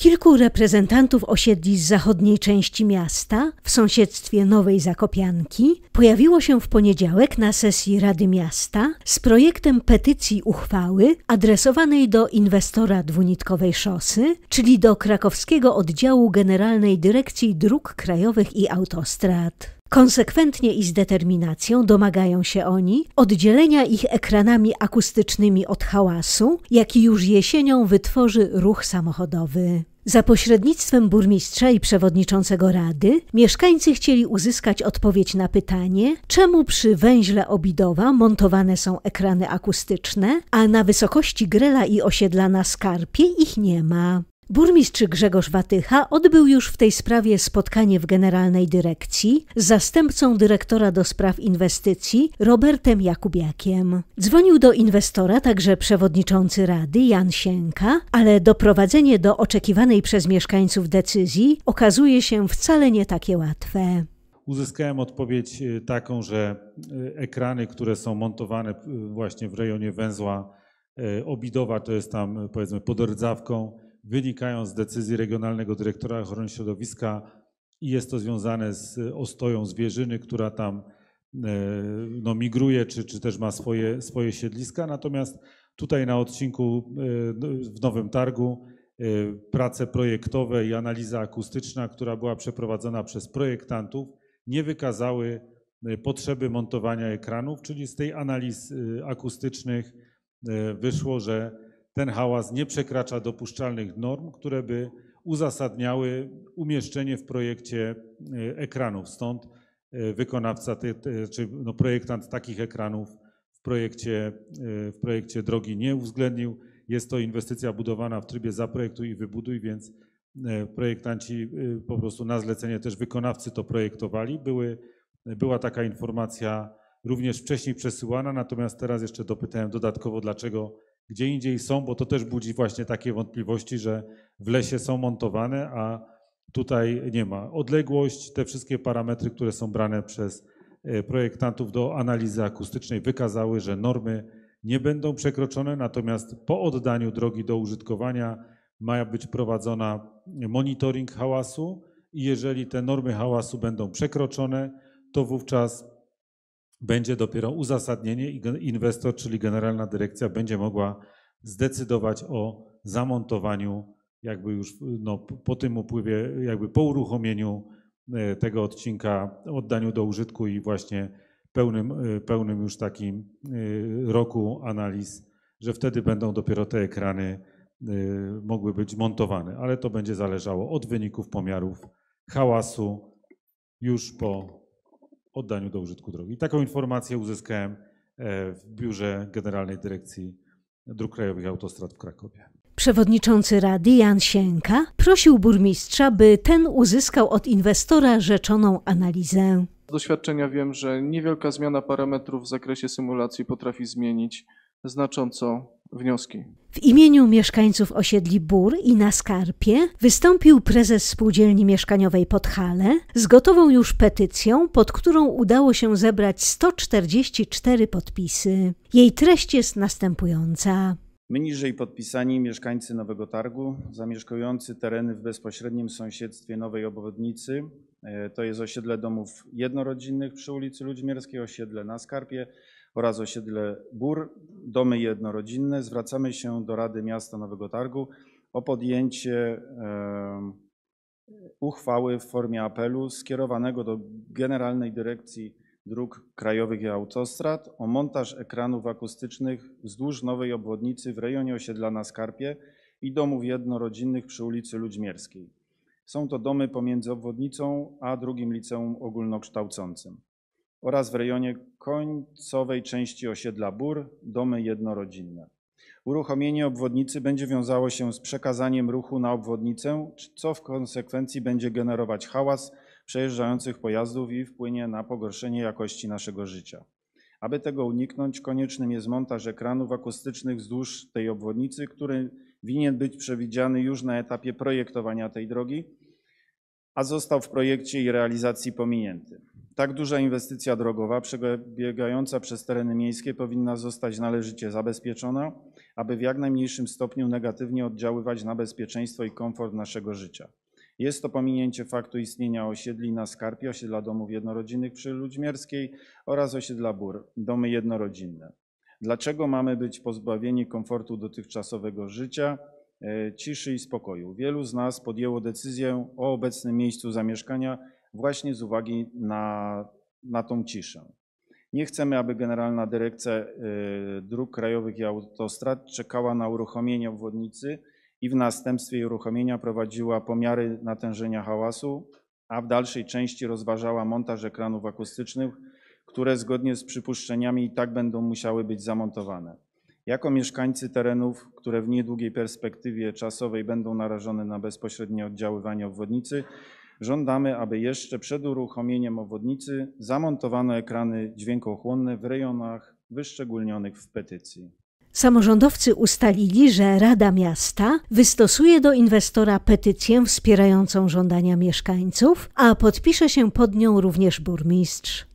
Kilku reprezentantów osiedli z zachodniej części miasta, w sąsiedztwie Nowej Zakopianki, pojawiło się w poniedziałek na sesji Rady Miasta z projektem petycji uchwały adresowanej do inwestora dwunitkowej szosy, czyli do krakowskiego oddziału Generalnej Dyrekcji Dróg Krajowych i Autostrad. Konsekwentnie i z determinacją domagają się oni oddzielenia ich ekranami akustycznymi od hałasu, jaki już jesienią wytworzy ruch samochodowy. Za pośrednictwem burmistrza i przewodniczącego rady mieszkańcy chcieli uzyskać odpowiedź na pytanie, czemu przy węźle Obidowa montowane są ekrany akustyczne, a na wysokości Grela i osiedla na Skarpie ich nie ma. Burmistrz Grzegorz Watycha odbył już w tej sprawie spotkanie w Generalnej Dyrekcji z zastępcą dyrektora do spraw inwestycji Robertem Jakubiakiem. Dzwonił do inwestora także przewodniczący Rady Jan Sienka, ale doprowadzenie do oczekiwanej przez mieszkańców decyzji okazuje się wcale nie takie łatwe. Uzyskałem odpowiedź y, taką, że y, ekrany, które są montowane y, właśnie w rejonie węzła Obidowa, to jest tam powiedzmy pod Rdzawką, wynikają z decyzji Regionalnego Dyrektora Ochrony Środowiska i jest to związane z ostoją zwierzyny, która tam e, no, migruje, czy, czy też ma swoje, swoje siedliska. Natomiast tutaj na odcinku e, no, w Nowym Targu e, prace projektowe i analiza akustyczna, która była przeprowadzona przez projektantów, nie wykazały potrzeby montowania ekranów, czyli z tej analiz akustycznych wyszło, że ten hałas nie przekracza dopuszczalnych norm, które by uzasadniały umieszczenie w projekcie e, ekranów. Stąd e, wykonawca, czy no projektant takich ekranów w projekcie, e, w projekcie drogi nie uwzględnił. Jest to inwestycja budowana w trybie zaprojektuj i wybuduj, więc projektanci po prostu na zlecenie też wykonawcy to projektowali. Były, była taka informacja również wcześniej przesyłana, natomiast teraz jeszcze dopytałem dodatkowo, dlaczego gdzie indziej są, bo to też budzi właśnie takie wątpliwości, że w lesie są montowane, a tutaj nie ma. Odległość, te wszystkie parametry, które są brane przez e, projektantów do analizy akustycznej wykazały, że normy nie będą przekroczone, natomiast po oddaniu drogi do użytkowania ma być prowadzona monitoring hałasu i jeżeli te normy hałasu będą przekroczone, to wówczas będzie dopiero uzasadnienie i inwestor, czyli generalna dyrekcja, będzie mogła zdecydować o zamontowaniu, jakby już no, po tym upływie, jakby po uruchomieniu e, tego odcinka, oddaniu do użytku i właśnie pełnym, e, pełnym już takim e, roku analiz, że wtedy będą dopiero te ekrany mogły być montowane, ale to będzie zależało od wyników pomiarów hałasu już po oddaniu do użytku drogi. Taką informację uzyskałem e, w biurze Generalnej Dyrekcji Dróg Krajowych Autostrad w Krakowie. Przewodniczący Rady Jan Sienka prosił burmistrza, by ten uzyskał od inwestora rzeczoną analizę. Z doświadczenia wiem, że niewielka zmiana parametrów w zakresie symulacji potrafi zmienić znacząco wnioski. W imieniu mieszkańców osiedli Bur i na Skarpie wystąpił prezes spółdzielni mieszkaniowej Podhale z gotową już petycją, pod którą udało się zebrać 144 podpisy. Jej treść jest następująca. My niżej podpisani mieszkańcy Nowego Targu, zamieszkujący tereny w bezpośrednim sąsiedztwie Nowej Obwodnicy, e, to jest osiedle domów jednorodzinnych przy ulicy Ludźmierskiej, osiedle na Skarpie, oraz osiedle Bór, domy jednorodzinne, zwracamy się do Rady Miasta Nowego Targu o podjęcie uchwały w formie apelu skierowanego do Generalnej Dyrekcji Dróg Krajowych i Autostrad o montaż ekranów akustycznych wzdłuż nowej obwodnicy w rejonie osiedla na Skarpie i domów jednorodzinnych przy ulicy Ludźmierskiej. Są to domy pomiędzy obwodnicą a drugim liceum ogólnokształcącym oraz w rejonie końcowej części osiedla Bór domy jednorodzinne. Uruchomienie obwodnicy będzie wiązało się z przekazaniem ruchu na obwodnicę, co w konsekwencji będzie generować hałas przejeżdżających pojazdów i wpłynie na pogorszenie jakości naszego życia. Aby tego uniknąć, koniecznym jest montaż ekranów akustycznych wzdłuż tej obwodnicy, który winien być przewidziany już na etapie projektowania tej drogi, a został w projekcie i realizacji pominięty. Tak duża inwestycja drogowa przebiegająca przez tereny miejskie powinna zostać należycie zabezpieczona, aby w jak najmniejszym stopniu negatywnie oddziaływać na bezpieczeństwo i komfort naszego życia. Jest to pominięcie faktu istnienia osiedli na Skarpie, osiedla domów jednorodzinnych przy Ludźmierskiej oraz osiedla Bór, domy jednorodzinne. Dlaczego mamy być pozbawieni komfortu dotychczasowego życia, e, ciszy i spokoju? Wielu z nas podjęło decyzję o obecnym miejscu zamieszkania, właśnie z uwagi na, na tą ciszę. Nie chcemy, aby Generalna Dyrekcja y, Dróg Krajowych i Autostrad czekała na uruchomienie obwodnicy i w następstwie jej uruchomienia prowadziła pomiary natężenia hałasu, a w dalszej części rozważała montaż ekranów akustycznych, które zgodnie z przypuszczeniami i tak będą musiały być zamontowane. Jako mieszkańcy terenów, które w niedługiej perspektywie czasowej będą narażone na bezpośrednie oddziaływanie obwodnicy, żądamy, aby jeszcze przed uruchomieniem obwodnicy zamontowano ekrany dźwiękochłonne w rejonach wyszczególnionych w petycji. Samorządowcy ustalili, że Rada Miasta wystosuje do inwestora petycję wspierającą żądania mieszkańców, a podpisze się pod nią również burmistrz.